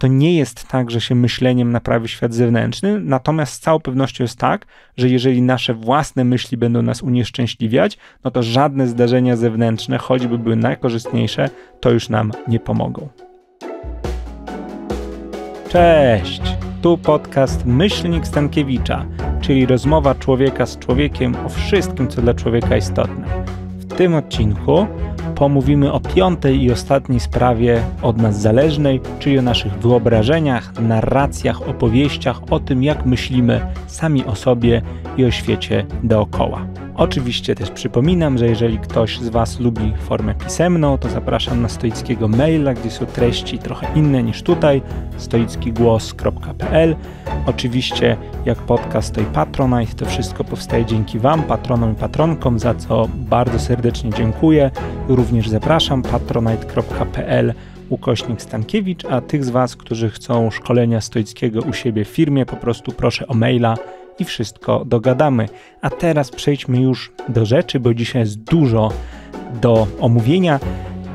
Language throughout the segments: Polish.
to nie jest tak, że się myśleniem naprawi świat zewnętrzny, natomiast z całą pewnością jest tak, że jeżeli nasze własne myśli będą nas unieszczęśliwiać, no to żadne zdarzenia zewnętrzne, choćby były najkorzystniejsze, to już nam nie pomogą. Cześć! Tu podcast Myślnik Stankiewicza, czyli rozmowa człowieka z człowiekiem o wszystkim, co dla człowieka istotne tym odcinku pomówimy o piątej i ostatniej sprawie od nas zależnej, czyli o naszych wyobrażeniach, narracjach, opowieściach, o tym jak myślimy sami o sobie i o świecie dookoła. Oczywiście też przypominam, że jeżeli ktoś z Was lubi formę pisemną, to zapraszam na stoickiego maila, gdzie są treści trochę inne niż tutaj, stoickigłos.pl. Oczywiście jak podcast tej Patronite, to wszystko powstaje dzięki Wam, patronom i patronkom, za co bardzo serdecznie dziękuję. Również zapraszam patronite.pl ukośnik Stankiewicz, a tych z Was, którzy chcą szkolenia stoickiego u siebie w firmie, po prostu proszę o maila i wszystko dogadamy. A teraz przejdźmy już do rzeczy, bo dzisiaj jest dużo do omówienia.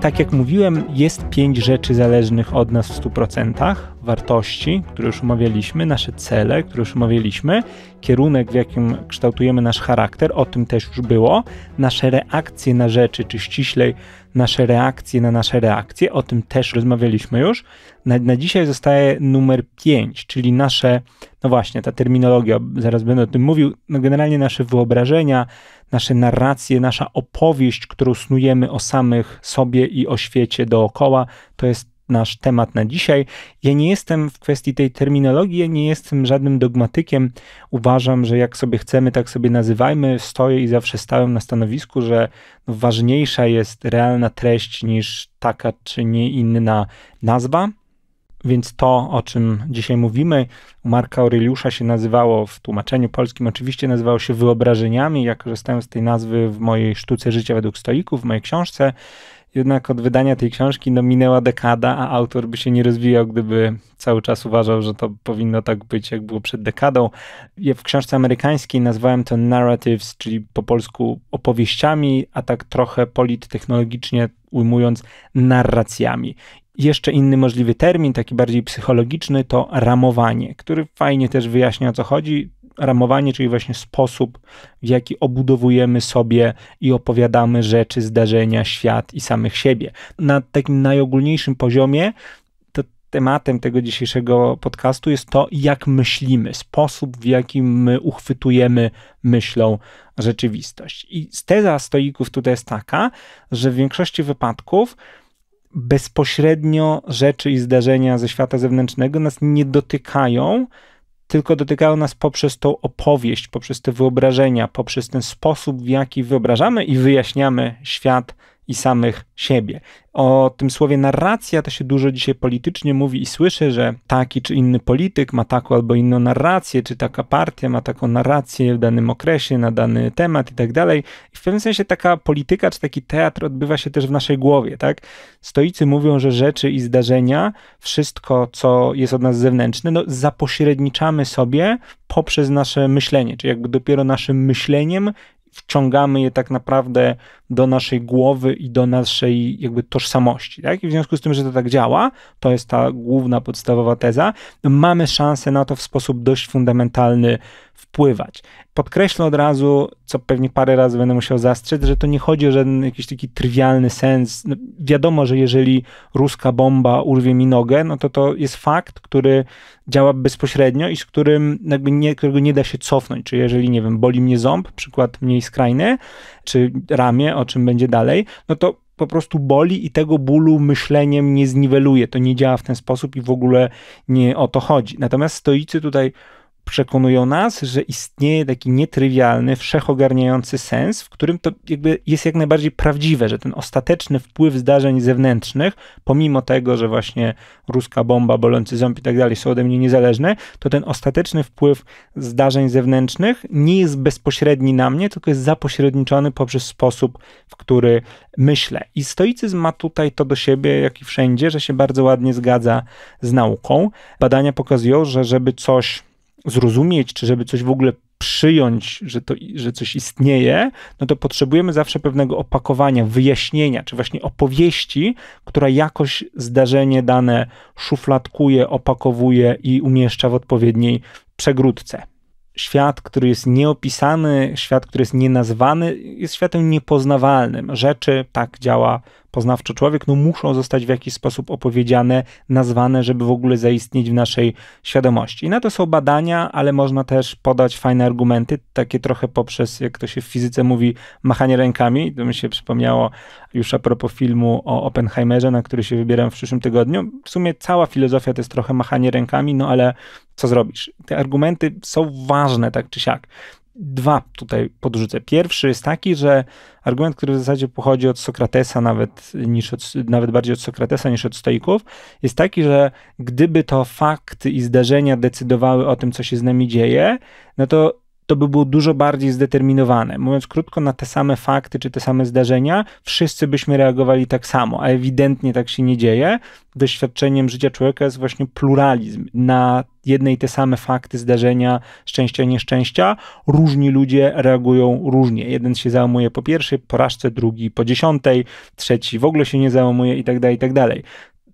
Tak jak mówiłem, jest pięć rzeczy zależnych od nas w 100% wartości, które już omawialiśmy, nasze cele, które już omawialiśmy, kierunek, w jakim kształtujemy nasz charakter, o tym też już było, nasze reakcje na rzeczy, czy ściślej nasze reakcje na nasze reakcje, o tym też rozmawialiśmy już. Na, na dzisiaj zostaje numer 5, czyli nasze, no właśnie, ta terminologia, zaraz będę o tym mówił, no generalnie nasze wyobrażenia, nasze narracje, nasza opowieść, którą snujemy o samych sobie i o świecie dookoła, to jest nasz temat na dzisiaj. Ja nie jestem w kwestii tej terminologii, ja nie jestem żadnym dogmatykiem. Uważam, że jak sobie chcemy, tak sobie nazywajmy. Stoję i zawsze stałem na stanowisku, że no ważniejsza jest realna treść niż taka czy nie inna nazwa. Więc to, o czym dzisiaj mówimy, u Marka Aureliusza się nazywało w tłumaczeniu polskim, oczywiście nazywało się wyobrażeniami. Ja korzystałem z tej nazwy w mojej sztuce życia według stoików, w mojej książce jednak od wydania tej książki no, minęła dekada, a autor by się nie rozwijał, gdyby cały czas uważał, że to powinno tak być, jak było przed dekadą. Ja w książce amerykańskiej nazwałem to narratives, czyli po polsku opowieściami, a tak trochę polittechnologicznie ujmując narracjami. Jeszcze inny możliwy termin, taki bardziej psychologiczny, to ramowanie, który fajnie też wyjaśnia o co chodzi ramowanie, czyli właśnie sposób, w jaki obudowujemy sobie i opowiadamy rzeczy, zdarzenia, świat i samych siebie. Na takim najogólniejszym poziomie tematem tego dzisiejszego podcastu jest to, jak myślimy, sposób, w jaki my uchwytujemy myślą rzeczywistość. I teza stoików tutaj jest taka, że w większości wypadków bezpośrednio rzeczy i zdarzenia ze świata zewnętrznego nas nie dotykają, tylko dotykają nas poprzez tą opowieść, poprzez te wyobrażenia, poprzez ten sposób, w jaki wyobrażamy i wyjaśniamy świat i samych siebie. O tym słowie narracja to się dużo dzisiaj politycznie mówi i słyszę, że taki czy inny polityk ma taką albo inną narrację, czy taka partia ma taką narrację w danym okresie, na dany temat i tak dalej. I w pewnym sensie taka polityka czy taki teatr odbywa się też w naszej głowie, tak? Stoicy mówią, że rzeczy i zdarzenia, wszystko co jest od nas zewnętrzne, no zapośredniczamy sobie poprzez nasze myślenie, czy jakby dopiero naszym myśleniem wciągamy je tak naprawdę do naszej głowy i do naszej jakby tożsamości. Tak? I w związku z tym, że to tak działa, to jest ta główna, podstawowa teza, mamy szansę na to w sposób dość fundamentalny wpływać podkreślę od razu, co pewnie parę razy będę musiał zastrzec, że to nie chodzi o żaden jakiś taki trywialny sens. No, wiadomo, że jeżeli ruska bomba urwie mi nogę, no to to jest fakt, który działa bezpośrednio i z którym jakby nie, którego nie da się cofnąć. Czy jeżeli, nie wiem, boli mnie ząb, przykład mniej skrajny, czy ramię, o czym będzie dalej, no to po prostu boli i tego bólu myśleniem nie zniweluje. To nie działa w ten sposób i w ogóle nie o to chodzi. Natomiast stoicy tutaj przekonują nas, że istnieje taki nietrywialny, wszechogarniający sens, w którym to jakby jest jak najbardziej prawdziwe, że ten ostateczny wpływ zdarzeń zewnętrznych, pomimo tego, że właśnie ruska bomba, bolący ząb i tak dalej są ode mnie niezależne, to ten ostateczny wpływ zdarzeń zewnętrznych nie jest bezpośredni na mnie, tylko jest zapośredniczony poprzez sposób, w który myślę. I stoicyzm ma tutaj to do siebie, jak i wszędzie, że się bardzo ładnie zgadza z nauką. Badania pokazują, że żeby coś zrozumieć, czy żeby coś w ogóle przyjąć, że, to, że coś istnieje, no to potrzebujemy zawsze pewnego opakowania, wyjaśnienia, czy właśnie opowieści, która jakoś zdarzenie dane szufladkuje, opakowuje i umieszcza w odpowiedniej przegródce. Świat, który jest nieopisany, świat, który jest nienazwany, jest światem niepoznawalnym. Rzeczy, tak działa poznawczy człowiek, no muszą zostać w jakiś sposób opowiedziane, nazwane, żeby w ogóle zaistnieć w naszej świadomości. I na to są badania, ale można też podać fajne argumenty, takie trochę poprzez, jak to się w fizyce mówi, machanie rękami. To mi się przypomniało już a propos filmu o Oppenheimerze, na który się wybieram w przyszłym tygodniu. W sumie cała filozofia to jest trochę machanie rękami, no ale co zrobisz? Te argumenty są ważne, tak czy siak dwa tutaj podrzucę. Pierwszy jest taki, że argument, który w zasadzie pochodzi od Sokratesa, nawet, niż od, nawet bardziej od Sokratesa niż od stoików, jest taki, że gdyby to fakty i zdarzenia decydowały o tym, co się z nami dzieje, no to to by było dużo bardziej zdeterminowane. Mówiąc krótko, na te same fakty czy te same zdarzenia, wszyscy byśmy reagowali tak samo, a ewidentnie tak się nie dzieje. Doświadczeniem życia człowieka jest właśnie pluralizm. Na jedne i te same fakty, zdarzenia, szczęścia, nieszczęścia, różni ludzie reagują różnie. Jeden się załamuje po pierwszej porażce, drugi po dziesiątej, trzeci w ogóle się nie załamuje i tak dalej, i tak dalej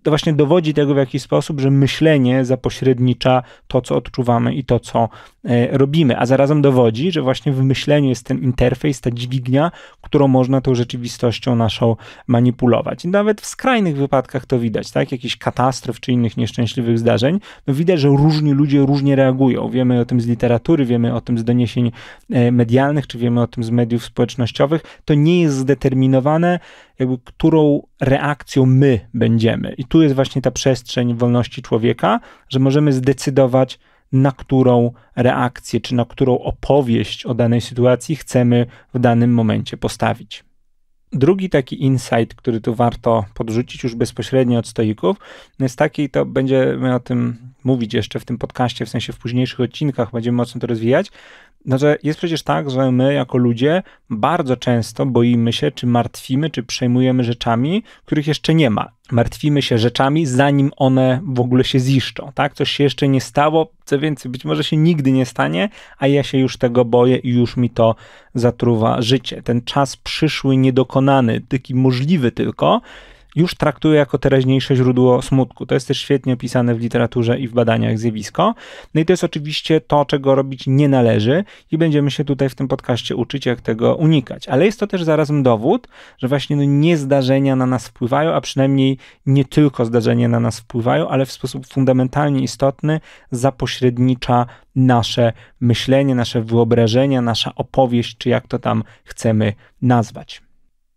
to właśnie dowodzi tego w jakiś sposób, że myślenie zapośrednicza to, co odczuwamy i to, co e, robimy, a zarazem dowodzi, że właśnie w myśleniu jest ten interfejs, ta dźwignia, którą można tą rzeczywistością naszą manipulować. I nawet w skrajnych wypadkach to widać, tak? Jakichś katastrof czy innych nieszczęśliwych zdarzeń, no widać, że różni ludzie różnie reagują. Wiemy o tym z literatury, wiemy o tym z doniesień e, medialnych, czy wiemy o tym z mediów społecznościowych. To nie jest zdeterminowane, jakby którą reakcją my będziemy. I tu jest właśnie ta przestrzeń wolności człowieka, że możemy zdecydować, na którą reakcję czy na którą opowieść o danej sytuacji chcemy w danym momencie postawić. Drugi taki insight, który tu warto podrzucić już bezpośrednio od stoików, jest taki, to będziemy o tym mówić jeszcze w tym podcaście, w sensie w późniejszych odcinkach, będziemy mocno to rozwijać, no, że jest przecież tak, że my jako ludzie bardzo często boimy się, czy martwimy, czy przejmujemy rzeczami, których jeszcze nie ma martwimy się rzeczami, zanim one w ogóle się ziszczą, tak? Coś się jeszcze nie stało, co więcej, być może się nigdy nie stanie, a ja się już tego boję i już mi to zatruwa życie. Ten czas przyszły, niedokonany, taki możliwy tylko, już traktuje jako teraźniejsze źródło smutku. To jest też świetnie opisane w literaturze i w badaniach zjawisko. No i to jest oczywiście to, czego robić nie należy i będziemy się tutaj w tym podcaście uczyć, jak tego unikać. Ale jest to też zarazem dowód, że właśnie no nie zdarzenia na nas wpływają, a przynajmniej nie tylko zdarzenia na nas wpływają, ale w sposób fundamentalnie istotny zapośrednicza nasze myślenie, nasze wyobrażenia, nasza opowieść, czy jak to tam chcemy nazwać.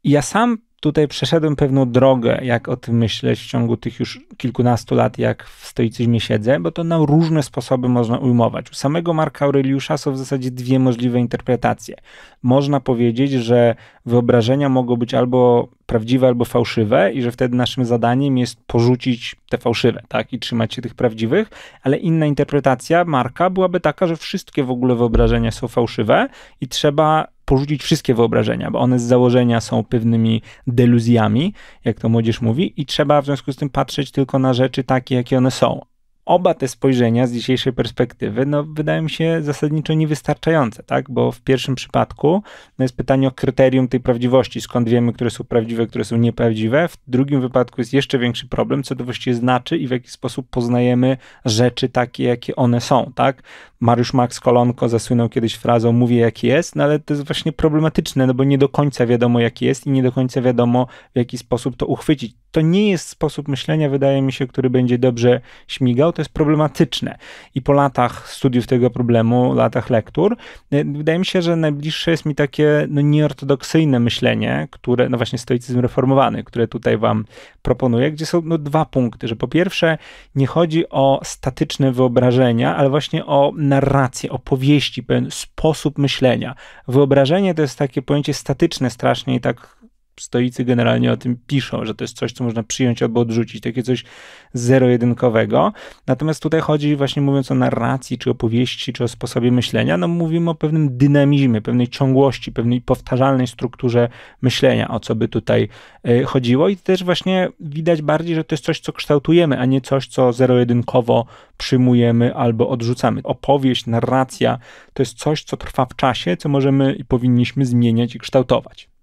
Ja sam tutaj przeszedłem pewną drogę, jak o tym myśleć w ciągu tych już kilkunastu lat, jak w stoicyzmie siedzę, bo to na różne sposoby można ujmować. U samego Marka Aureliusza są w zasadzie dwie możliwe interpretacje. Można powiedzieć, że wyobrażenia mogą być albo prawdziwe, albo fałszywe i że wtedy naszym zadaniem jest porzucić te fałszywe, tak, i trzymać się tych prawdziwych, ale inna interpretacja Marka byłaby taka, że wszystkie w ogóle wyobrażenia są fałszywe i trzeba porzucić wszystkie wyobrażenia, bo one z założenia są pewnymi deluzjami, jak to młodzież mówi, i trzeba w związku z tym patrzeć tylko na rzeczy takie, jakie one są, Oba te spojrzenia z dzisiejszej perspektywy, no, wydają mi się zasadniczo niewystarczające, tak? Bo w pierwszym przypadku no, jest pytanie o kryterium tej prawdziwości, skąd wiemy, które są prawdziwe, które są nieprawdziwe. W drugim wypadku jest jeszcze większy problem, co to właściwie znaczy i w jaki sposób poznajemy rzeczy takie, jakie one są, tak? Mariusz Max Kolonko zasłynął kiedyś frazą mówię jaki jest, no ale to jest właśnie problematyczne, no bo nie do końca wiadomo jaki jest i nie do końca wiadomo w jaki sposób to uchwycić. To nie jest sposób myślenia, wydaje mi się, który będzie dobrze śmigał, to jest problematyczne. I po latach studiów tego problemu, latach lektur, y, wydaje mi się, że najbliższe jest mi takie no, nieortodoksyjne myślenie, które, no właśnie stoicyzm reformowany, które tutaj wam proponuję, gdzie są no, dwa punkty, że po pierwsze nie chodzi o statyczne wyobrażenia, ale właśnie o narrację, opowieści, pewien sposób myślenia. Wyobrażenie to jest takie pojęcie statyczne strasznie i tak stoicy generalnie o tym piszą, że to jest coś, co można przyjąć albo odrzucić, takie coś zero-jedynkowego. Natomiast tutaj chodzi właśnie mówiąc o narracji, czy opowieści, czy o sposobie myślenia, no mówimy o pewnym dynamizmie, pewnej ciągłości, pewnej powtarzalnej strukturze myślenia, o co by tutaj e, chodziło i też właśnie widać bardziej, że to jest coś, co kształtujemy, a nie coś, co zero-jedynkowo przyjmujemy albo odrzucamy. Opowieść, narracja to jest coś, co trwa w czasie, co możemy i powinniśmy zmieniać i kształtować.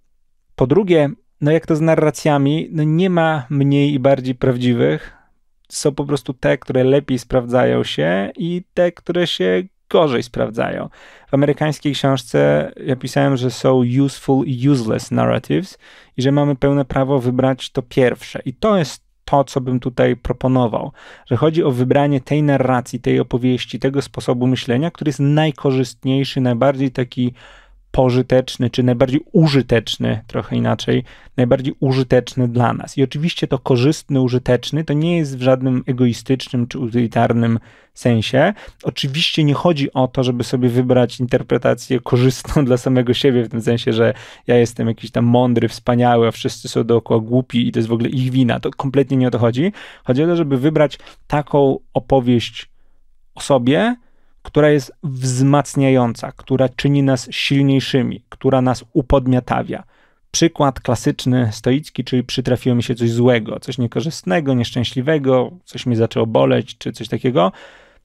Po drugie, no jak to z narracjami, no nie ma mniej i bardziej prawdziwych. Są po prostu te, które lepiej sprawdzają się i te, które się gorzej sprawdzają. W amerykańskiej książce ja pisałem, że są useful i useless narratives i że mamy pełne prawo wybrać to pierwsze. I to jest to, co bym tutaj proponował, że chodzi o wybranie tej narracji, tej opowieści, tego sposobu myślenia, który jest najkorzystniejszy, najbardziej taki pożyteczny, czy najbardziej użyteczny, trochę inaczej, najbardziej użyteczny dla nas. I oczywiście to korzystny, użyteczny to nie jest w żadnym egoistycznym czy utylitarnym sensie. Oczywiście nie chodzi o to, żeby sobie wybrać interpretację korzystną dla samego siebie, w tym sensie, że ja jestem jakiś tam mądry, wspaniały, a wszyscy są dookoła głupi i to jest w ogóle ich wina. To kompletnie nie o to chodzi. Chodzi o to, żeby wybrać taką opowieść o sobie, która jest wzmacniająca, która czyni nas silniejszymi, która nas upodmiotawia. Przykład klasyczny stoicki, czyli przytrafiło mi się coś złego, coś niekorzystnego, nieszczęśliwego, coś mi zaczęło boleć, czy coś takiego.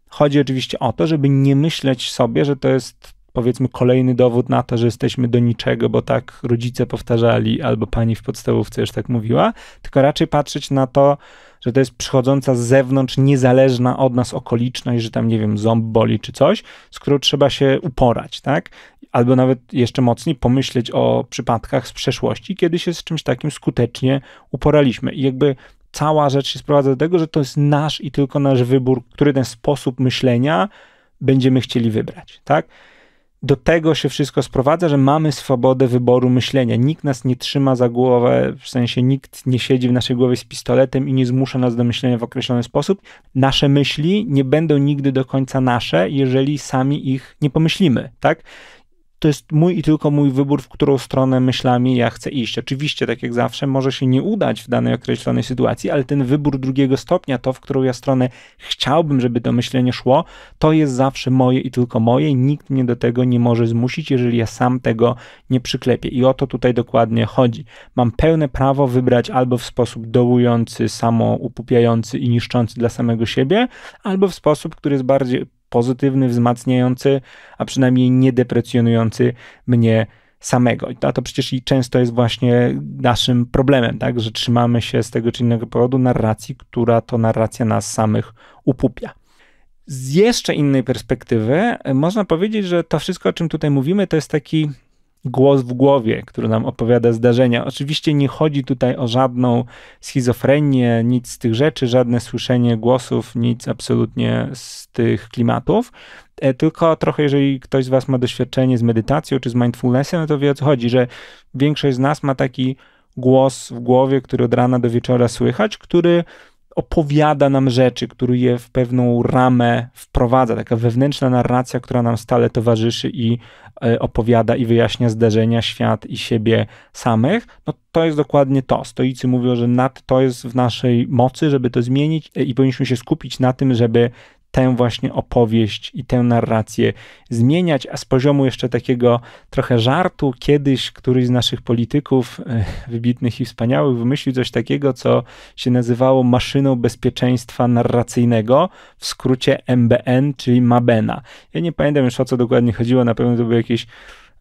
Chodzi oczywiście o to, żeby nie myśleć sobie, że to jest powiedzmy kolejny dowód na to, że jesteśmy do niczego, bo tak rodzice powtarzali, albo pani w podstawówce już tak mówiła, tylko raczej patrzeć na to, że to jest przychodząca z zewnątrz, niezależna od nas okoliczność, że tam, nie wiem, ząb boli czy coś, z którą trzeba się uporać, tak? Albo nawet jeszcze mocniej pomyśleć o przypadkach z przeszłości, kiedy się z czymś takim skutecznie uporaliśmy. I jakby cała rzecz się sprowadza do tego, że to jest nasz i tylko nasz wybór, który ten sposób myślenia będziemy chcieli wybrać, tak? do tego się wszystko sprowadza, że mamy swobodę wyboru myślenia. Nikt nas nie trzyma za głowę, w sensie nikt nie siedzi w naszej głowie z pistoletem i nie zmusza nas do myślenia w określony sposób. Nasze myśli nie będą nigdy do końca nasze, jeżeli sami ich nie pomyślimy, tak? to jest mój i tylko mój wybór, w którą stronę myślami ja chcę iść. Oczywiście, tak jak zawsze, może się nie udać w danej określonej sytuacji, ale ten wybór drugiego stopnia, to w którą ja stronę chciałbym, żeby to myślenie szło, to jest zawsze moje i tylko moje. Nikt mnie do tego nie może zmusić, jeżeli ja sam tego nie przyklepię. I o to tutaj dokładnie chodzi. Mam pełne prawo wybrać albo w sposób dołujący, samo upupiający i niszczący dla samego siebie, albo w sposób, który jest bardziej pozytywny, wzmacniający, a przynajmniej nie deprecjonujący mnie samego. I to, to przecież i często jest właśnie naszym problemem, tak, że trzymamy się z tego czy innego powodu narracji, która to narracja nas samych upupia. Z jeszcze innej perspektywy e, można powiedzieć, że to wszystko, o czym tutaj mówimy, to jest taki głos w głowie, który nam opowiada zdarzenia. Oczywiście nie chodzi tutaj o żadną schizofrenię, nic z tych rzeczy, żadne słyszenie głosów, nic absolutnie z tych klimatów. E, tylko trochę, jeżeli ktoś z Was ma doświadczenie z medytacją czy z mindfulnessem, no to wie o co chodzi, że większość z nas ma taki głos w głowie, który od rana do wieczora słychać, który opowiada nam rzeczy, który je w pewną ramę wprowadza, taka wewnętrzna narracja, która nam stale towarzyszy i e, opowiada i wyjaśnia zdarzenia, świat i siebie samych, no to jest dokładnie to. Stoicy mówią, że nad to jest w naszej mocy, żeby to zmienić e, i powinniśmy się skupić na tym, żeby tę właśnie opowieść i tę narrację zmieniać, a z poziomu jeszcze takiego trochę żartu, kiedyś któryś z naszych polityków e, wybitnych i wspaniałych wymyślił coś takiego, co się nazywało maszyną bezpieczeństwa narracyjnego, w skrócie MBN, czyli Mabena. Ja nie pamiętam już o co dokładnie chodziło, na pewno to były jakieś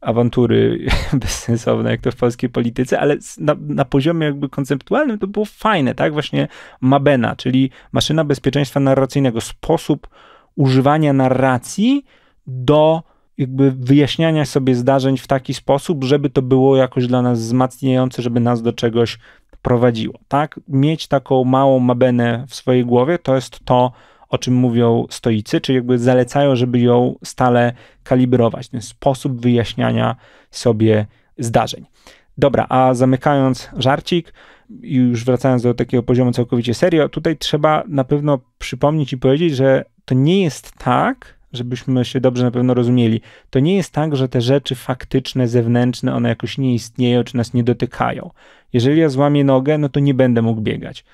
awantury bezsensowne, jak to w polskiej polityce, ale na, na, poziomie jakby konceptualnym to było fajne, tak? Właśnie Mabena, czyli maszyna bezpieczeństwa narracyjnego, sposób używania narracji do jakby wyjaśniania sobie zdarzeń w taki sposób, żeby to było jakoś dla nas wzmacniające, żeby nas do czegoś prowadziło, tak? Mieć taką małą mabenę w swojej głowie, to jest to, o czym mówią stoicy, czy jakby zalecają, żeby ją stale kalibrować, ten sposób wyjaśniania sobie zdarzeń. Dobra, a zamykając żarcik, już wracając do takiego poziomu całkowicie serio, tutaj trzeba na pewno przypomnieć i powiedzieć, że to nie jest tak, żebyśmy się dobrze na pewno rozumieli. To nie jest tak, że te rzeczy faktyczne, zewnętrzne, one jakoś nie istnieją czy nas nie dotykają. Jeżeli ja złamię nogę, no to nie będę mógł biegać.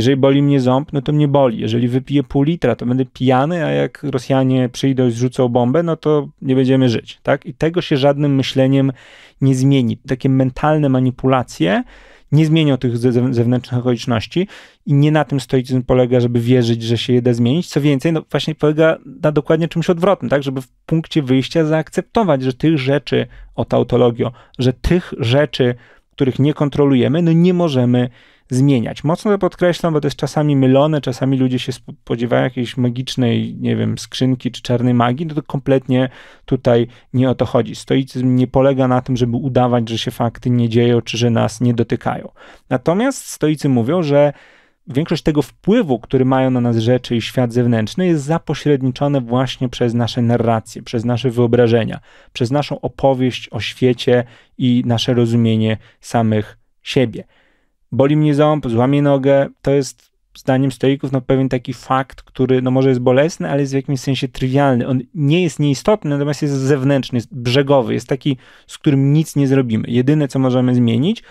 Jeżeli boli mnie ząb, no to mnie boli. Jeżeli wypiję pół litra, to będę pijany, a jak Rosjanie przyjdą i zrzucą bombę, no to nie będziemy żyć, tak? I tego się żadnym myśleniem nie zmieni. Takie mentalne manipulacje nie zmienią tych zewnętrznych okoliczności i nie na tym stoicyzm polega, żeby wierzyć, że się je da zmienić. Co więcej, no właśnie polega na dokładnie czymś odwrotnym, tak, żeby w punkcie wyjścia zaakceptować, że tych rzeczy, o tautologio, że tych rzeczy, których nie kontrolujemy, no nie możemy zmieniać. Mocno to podkreślam, bo to jest czasami mylone, czasami ludzie się spodziewają jakiejś magicznej, nie wiem, skrzynki czy czarnej magii, no to kompletnie tutaj nie o to chodzi. Stoicyzm nie polega na tym, żeby udawać, że się fakty nie dzieją, czy że nas nie dotykają. Natomiast stoicy mówią, że większość tego wpływu, który mają na nas rzeczy i świat zewnętrzny, jest zapośredniczone właśnie przez nasze narracje, przez nasze wyobrażenia, przez naszą opowieść o świecie i nasze rozumienie samych siebie boli mnie ząb, złamie nogę. To jest zdaniem stoików no, pewien taki fakt, który no, może jest bolesny, ale jest w jakimś sensie trywialny. On nie jest nieistotny, natomiast jest zewnętrzny, jest brzegowy, jest taki, z którym nic nie zrobimy. Jedyne, co możemy zmienić,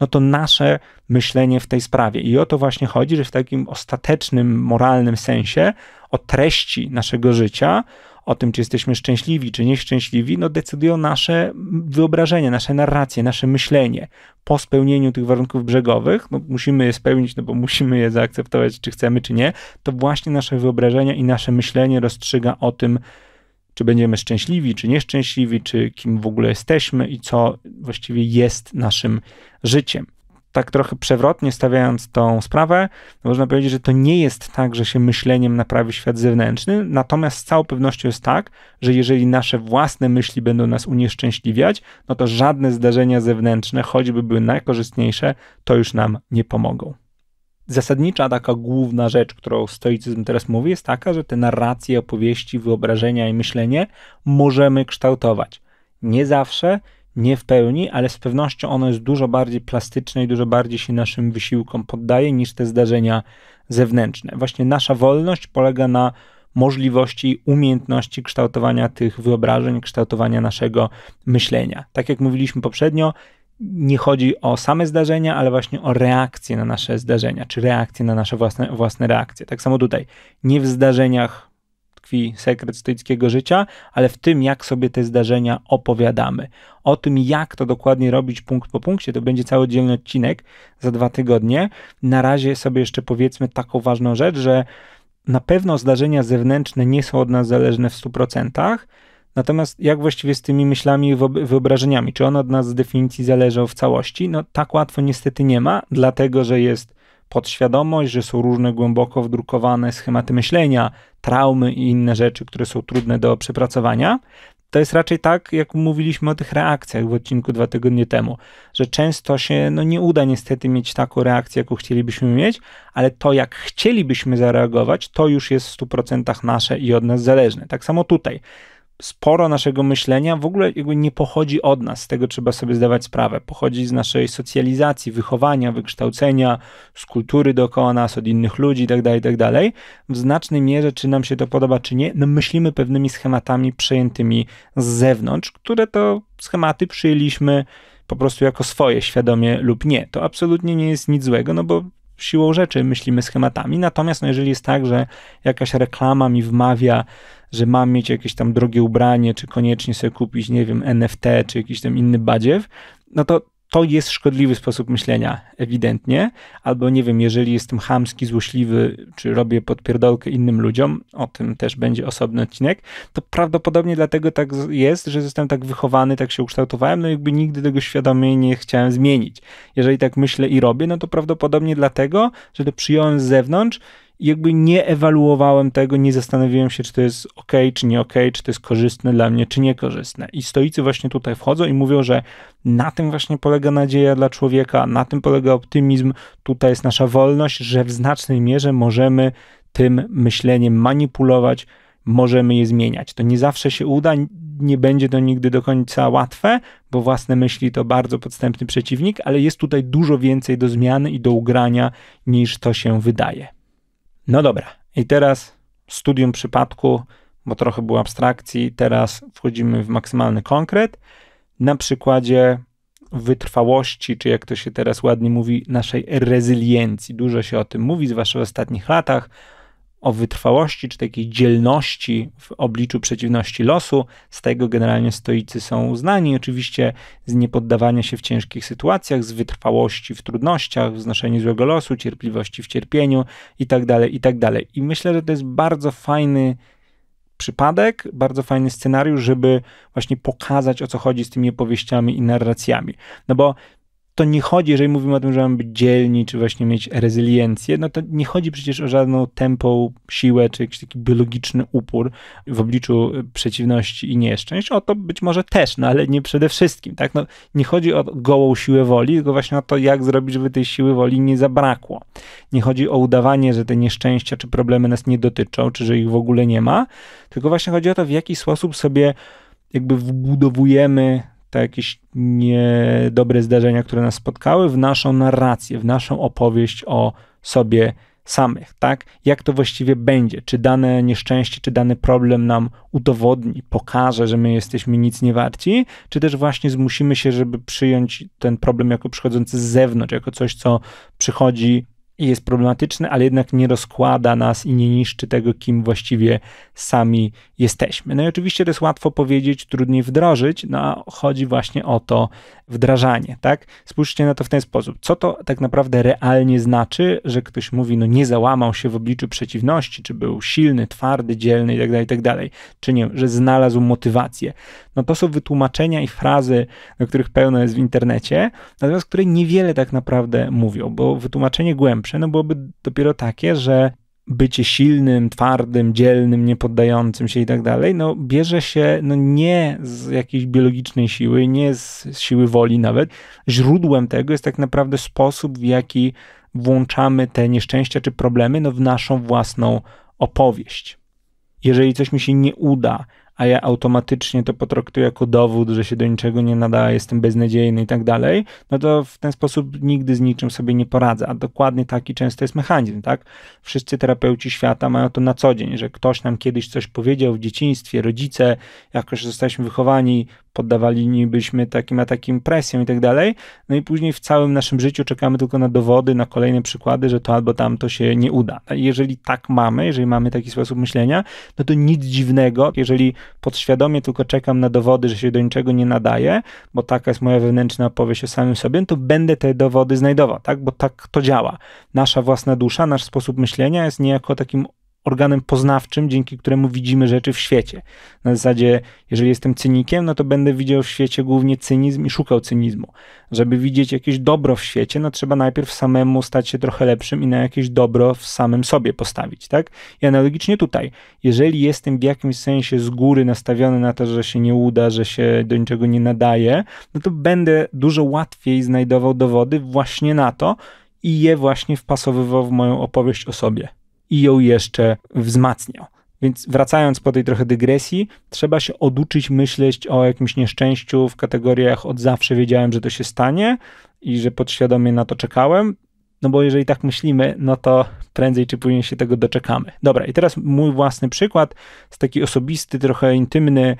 no to nasze myślenie w tej sprawie. I o to właśnie chodzi, że w takim ostatecznym, moralnym sensie o treści naszego życia, o tym, czy jesteśmy szczęśliwi, czy nieszczęśliwi, no decydują nasze wyobrażenia, nasze narracje, nasze myślenie. Po spełnieniu tych warunków brzegowych, no musimy je spełnić, no bo musimy je zaakceptować, czy chcemy, czy nie, to właśnie nasze wyobrażenia i nasze myślenie rozstrzyga o tym, czy będziemy szczęśliwi, czy nieszczęśliwi, czy kim w ogóle jesteśmy i co właściwie jest naszym życiem tak trochę przewrotnie stawiając tą sprawę, można powiedzieć, że to nie jest tak, że się myśleniem naprawi świat zewnętrzny, natomiast z całą pewnością jest tak, że jeżeli nasze własne myśli będą nas unieszczęśliwiać, no to żadne zdarzenia zewnętrzne, choćby były najkorzystniejsze, to już nam nie pomogą zasadnicza taka główna rzecz, którą stoicyzm teraz mówi, jest taka, że te narracje, opowieści, wyobrażenia i myślenie możemy kształtować. Nie zawsze nie w pełni, ale z pewnością ono jest dużo bardziej plastyczne i dużo bardziej się naszym wysiłkom poddaje niż te zdarzenia zewnętrzne. Właśnie nasza wolność polega na możliwości, umiejętności kształtowania tych wyobrażeń, kształtowania naszego myślenia. Tak jak mówiliśmy poprzednio, nie chodzi o same zdarzenia, ale właśnie o reakcje na nasze zdarzenia, czy reakcje na nasze własne, własne reakcje. Tak samo tutaj, nie w zdarzeniach tkwi sekret stoickiego życia, ale w tym, jak sobie te zdarzenia opowiadamy. O tym, jak to dokładnie robić punkt po punkcie, to będzie cały dzielny odcinek za dwa tygodnie. Na razie sobie jeszcze powiedzmy taką ważną rzecz, że na pewno zdarzenia zewnętrzne nie są od nas zależne w 100%. Natomiast jak właściwie z tymi myślami i wyobrażeniami? Czy one od nas z definicji zależą w całości? No tak łatwo niestety nie ma, dlatego że jest podświadomość, że są różne głęboko wdrukowane schematy myślenia, traumy i inne rzeczy, które są trudne do przepracowania. To jest raczej tak, jak mówiliśmy o tych reakcjach w odcinku dwa tygodnie temu, że często się no, nie uda niestety mieć taką reakcję, jaką chcielibyśmy mieć, ale to, jak chcielibyśmy zareagować, to już jest w 100% nasze i od nas zależne. Tak samo tutaj sporo naszego myślenia w ogóle jakby nie pochodzi od nas, z tego trzeba sobie zdawać sprawę. Pochodzi z naszej socjalizacji, wychowania, wykształcenia, z kultury dookoła nas, od innych ludzi itd., tak itd. Tak w znacznej mierze, czy nam się to podoba, czy nie, no myślimy pewnymi schematami przejętymi z zewnątrz, które to schematy przyjęliśmy po prostu jako swoje, świadomie lub nie. To absolutnie nie jest nic złego, no bo siłą rzeczy myślimy schematami. Natomiast no, jeżeli jest tak, że jakaś reklama mi wmawia, że mam mieć jakieś tam drogie ubranie, czy koniecznie sobie kupić, nie wiem, NFT, czy jakiś tam inny badziew, no to to jest szkodliwy sposób myślenia, ewidentnie. Albo nie wiem, jeżeli jestem chamski, złośliwy, czy robię podpierdolkę innym ludziom, o tym też będzie osobny odcinek, to prawdopodobnie dlatego tak jest, że zostałem tak wychowany, tak się ukształtowałem, no jakby nigdy tego świadomie nie chciałem zmienić. Jeżeli tak myślę i robię, no to prawdopodobnie dlatego, że to przyjąłem z zewnątrz jakby nie ewaluowałem tego, nie zastanowiłem się, czy to jest ok, czy nie ok, czy to jest korzystne dla mnie, czy niekorzystne. I stoicy właśnie tutaj wchodzą i mówią, że na tym właśnie polega nadzieja dla człowieka, na tym polega optymizm, tutaj jest nasza wolność, że w znacznej mierze możemy tym myśleniem manipulować, możemy je zmieniać. To nie zawsze się uda, nie będzie to nigdy do końca łatwe, bo własne myśli to bardzo podstępny przeciwnik, ale jest tutaj dużo więcej do zmiany i do ugrania niż to się wydaje. No dobra, i teraz studium przypadku, bo trochę było abstrakcji, teraz wchodzimy w maksymalny konkret. Na przykładzie wytrwałości, czy jak to się teraz ładnie mówi, naszej rezyliencji. Dużo się o tym mówi, zwłaszcza w ostatnich latach o wytrwałości czy takiej dzielności w obliczu przeciwności losu. Z tego generalnie stoicy są znani, oczywiście z niepoddawania się w ciężkich sytuacjach, z wytrwałości w trudnościach, w znoszeniu złego losu, cierpliwości w cierpieniu itd., tak itd. Tak I myślę, że to jest bardzo fajny przypadek, bardzo fajny scenariusz, żeby właśnie pokazać o co chodzi z tymi opowieściami i narracjami. No bo to nie chodzi, jeżeli mówimy o tym, że mamy być dzielni, czy właśnie mieć rezyliencję, no to nie chodzi przecież o żadną tempą, siłę, czy jakiś taki biologiczny upór w obliczu y, przeciwności i nieszczęść. O to być może też, no ale nie przede wszystkim, tak? No, nie chodzi o gołą siłę woli, tylko właśnie o to, jak zrobić, żeby tej siły woli nie zabrakło. Nie chodzi o udawanie, że te nieszczęścia czy problemy nas nie dotyczą, czy że ich w ogóle nie ma, tylko właśnie chodzi o to, w jaki sposób sobie jakby wbudowujemy te jakieś niedobre zdarzenia, które nas spotkały, w naszą narrację, w naszą opowieść o sobie samych, tak? Jak to właściwie będzie? Czy dane nieszczęście, czy dany problem nam udowodni, pokaże, że my jesteśmy nic nie warci, czy też właśnie zmusimy się, żeby przyjąć ten problem jako przychodzący z zewnątrz, jako coś, co przychodzi jest problematyczny, ale jednak nie rozkłada nas i nie niszczy tego, kim właściwie sami jesteśmy. No i oczywiście to jest łatwo powiedzieć, trudniej wdrożyć, no a chodzi właśnie o to, wdrażanie, tak? Spójrzcie na to w ten sposób. Co to tak naprawdę realnie znaczy, że ktoś mówi, no nie załamał się w obliczu przeciwności, czy był silny, twardy, dzielny itd., tak itd., tak czy nie, że znalazł motywację. No to są wytłumaczenia i frazy, na których pełno jest w internecie, natomiast które niewiele tak naprawdę mówią, bo wytłumaczenie głębsze, no byłoby dopiero takie, że bycie silnym, twardym, dzielnym, niepoddającym się i tak dalej, no bierze się no nie z jakiejś biologicznej siły, nie z siły woli nawet. Źródłem tego jest tak naprawdę sposób, w jaki włączamy te nieszczęścia czy problemy no, w naszą własną opowieść. Jeżeli coś mi się nie uda, a ja automatycznie to potraktuję jako dowód, że się do niczego nie nada, jestem beznadziejny i tak dalej, no to w ten sposób nigdy z niczym sobie nie poradzę. A dokładnie taki często jest mechanizm, tak? Wszyscy terapeuci świata mają to na co dzień, że ktoś nam kiedyś coś powiedział w dzieciństwie, rodzice, jakoś zostaliśmy wychowani, poddawali nibyśmy takim a takim presjom i tak dalej. No i później w całym naszym życiu czekamy tylko na dowody, na kolejne przykłady, że to albo tamto się nie uda. No jeżeli tak mamy, jeżeli mamy taki sposób myślenia, no to nic dziwnego, jeżeli podświadomie tylko czekam na dowody, że się do niczego nie nadaje, bo taka jest moja wewnętrzna opowieść o samym sobie, to będę te dowody znajdował, tak? Bo tak to działa. Nasza własna dusza, nasz sposób myślenia jest niejako takim organem poznawczym, dzięki któremu widzimy rzeczy w świecie. Na zasadzie, jeżeli jestem cynikiem, no to będę widział w świecie głównie cynizm i szukał cynizmu. Żeby widzieć jakieś dobro w świecie, no trzeba najpierw samemu stać się trochę lepszym i na jakieś dobro w samym sobie postawić, tak? I analogicznie tutaj, jeżeli jestem w jakimś sensie z góry nastawiony na to, że się nie uda, że się do niczego nie nadaje, no to będę dużo łatwiej znajdował dowody właśnie na to i je właśnie wpasowywał w moją opowieść o sobie i ją jeszcze wzmacniał. Więc wracając po tej trochę dygresji, trzeba się oduczyć myśleć o jakimś nieszczęściu w kategoriach od zawsze wiedziałem, że to się stanie i że podświadomie na to czekałem, no bo jeżeli tak myślimy, no to prędzej czy później się tego doczekamy. Dobra, i teraz mój własny przykład, z taki osobisty, trochę intymny,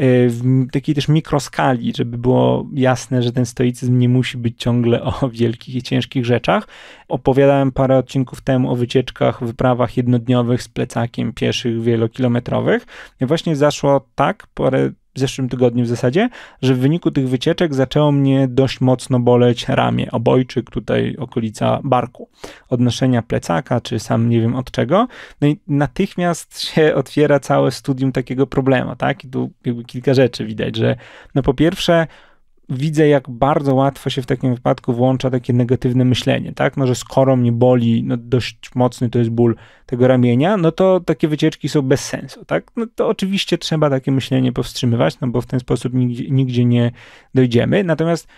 y, w takiej też mikroskali, żeby było jasne, że ten stoicyzm nie musi być ciągle o wielkich i ciężkich rzeczach. Opowiadałem parę odcinków temu o wycieczkach, wyprawach jednodniowych z plecakiem pieszych, wielokilometrowych. I właśnie zaszło tak parę w zeszłym tygodniu w zasadzie, że w wyniku tych wycieczek zaczęło mnie dość mocno boleć ramię, obojczyk, tutaj okolica barku, odnoszenia plecaka, czy sam nie wiem od czego. No i natychmiast się otwiera całe studium takiego problemu, tak? I tu jakby kilka rzeczy widać, że no po pierwsze, widzę, jak bardzo łatwo się w takim wypadku włącza takie negatywne myślenie, tak? No, że skoro mnie boli, no dość mocny to jest ból tego ramienia, no to takie wycieczki są bez sensu, tak? No to oczywiście trzeba takie myślenie powstrzymywać, no bo w ten sposób nigdzie, nigdzie nie dojdziemy. Natomiast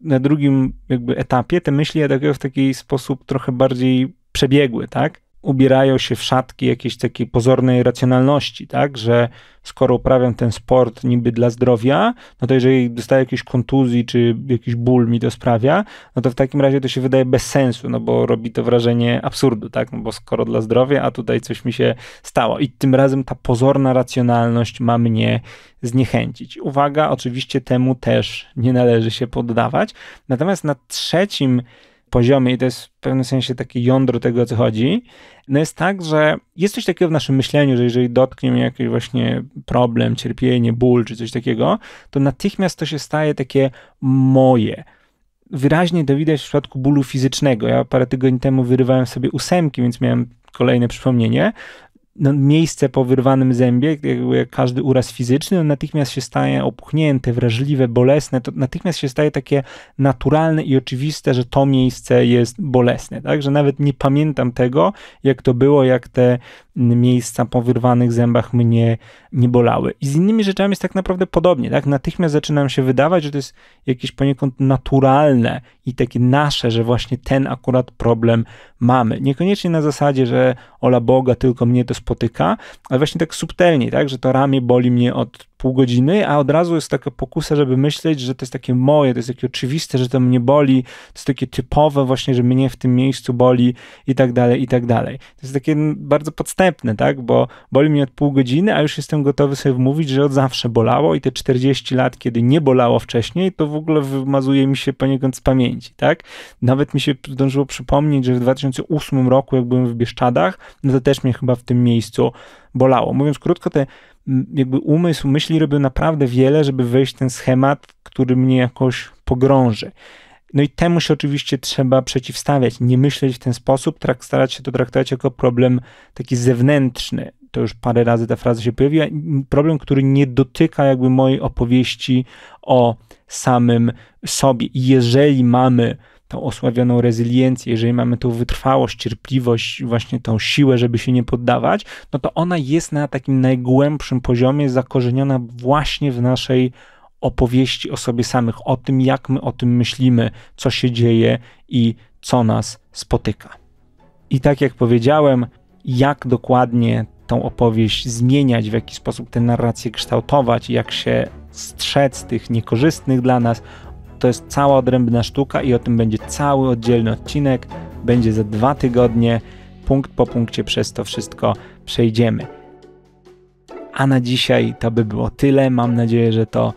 na drugim jakby etapie te myśli atakują w taki sposób trochę bardziej przebiegły, tak? ubierają się w szatki jakiejś takiej pozornej racjonalności, tak, że skoro uprawiam ten sport niby dla zdrowia, no to jeżeli dostaję jakiejś kontuzji czy jakiś ból mi to sprawia, no to w takim razie to się wydaje bez sensu, no bo robi to wrażenie absurdu, tak, no bo skoro dla zdrowia, a tutaj coś mi się stało i tym razem ta pozorna racjonalność ma mnie zniechęcić. Uwaga, oczywiście temu też nie należy się poddawać. Natomiast na trzecim poziomie i to jest w pewnym sensie takie jądro tego, o co chodzi, no jest tak, że jest coś takiego w naszym myśleniu, że jeżeli dotknie mnie jakiś właśnie problem, cierpienie, ból czy coś takiego, to natychmiast to się staje takie moje. Wyraźnie to widać w przypadku bólu fizycznego. Ja parę tygodni temu wyrywałem sobie ósemki, więc miałem kolejne przypomnienie, no, miejsce po wyrwanym zębie, jak każdy uraz fizyczny, no, natychmiast się staje opuchnięte, wrażliwe, bolesne, to natychmiast się staje takie naturalne i oczywiste, że to miejsce jest bolesne, tak, że nawet nie pamiętam tego, jak to było, jak te mm, miejsca po wyrwanych zębach mnie nie bolały. I z innymi rzeczami jest tak naprawdę podobnie, tak, natychmiast zaczyna się wydawać, że to jest jakieś poniekąd naturalne i takie nasze, że właśnie ten akurat problem mamy. Niekoniecznie na zasadzie, że ola Boga, tylko mnie to spotyka, ale właśnie tak subtelnie, tak, że to ramię boli mnie od pół godziny, a od razu jest taka pokusa, żeby myśleć, że to jest takie moje, to jest takie oczywiste, że to mnie boli, to jest takie typowe właśnie, że mnie w tym miejscu boli i tak dalej, i tak dalej. To jest takie bardzo podstępne, tak, bo boli mnie od pół godziny, a już jestem gotowy sobie mówić, że od zawsze bolało i te 40 lat, kiedy nie bolało wcześniej, to w ogóle wymazuje mi się poniekąd z pamięci, tak. Nawet mi się zdążyło przypomnieć, że w 2008 roku, jak byłem w Bieszczadach, no to też mnie chyba w tym miejscu bolało. Mówiąc krótko, te jakby umysł, myśli robią naprawdę wiele, żeby wejść w ten schemat, który mnie jakoś pogrąży. No i temu się oczywiście trzeba przeciwstawiać, nie myśleć w ten sposób, trak, starać się to traktować jako problem taki zewnętrzny. To już parę razy ta fraza się pojawiła. Problem, który nie dotyka jakby mojej opowieści o samym sobie. Jeżeli mamy tą osławioną rezyliencję, jeżeli mamy tą wytrwałość, cierpliwość, właśnie tą siłę, żeby się nie poddawać, no to ona jest na takim najgłębszym poziomie zakorzeniona właśnie w naszej opowieści o sobie samych, o tym, jak my o tym myślimy, co się dzieje i co nas spotyka. I tak jak powiedziałem, jak dokładnie tą opowieść zmieniać, w jaki sposób tę narrację kształtować, jak się strzec tych niekorzystnych dla nas to jest cała odrębna sztuka i o tym będzie cały oddzielny odcinek. Będzie za dwa tygodnie, punkt po punkcie przez to wszystko przejdziemy. A na dzisiaj to by było tyle. Mam nadzieję, że to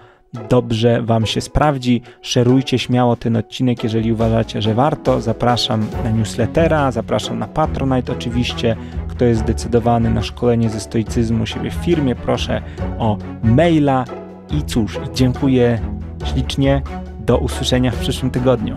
dobrze Wam się sprawdzi. Szerujcie śmiało ten odcinek, jeżeli uważacie, że warto. Zapraszam na newslettera, zapraszam na Patronite oczywiście. Kto jest zdecydowany na szkolenie ze stoicyzmu siebie w firmie, proszę o maila. I cóż, dziękuję ślicznie. Do usłyszenia w przyszłym tygodniu.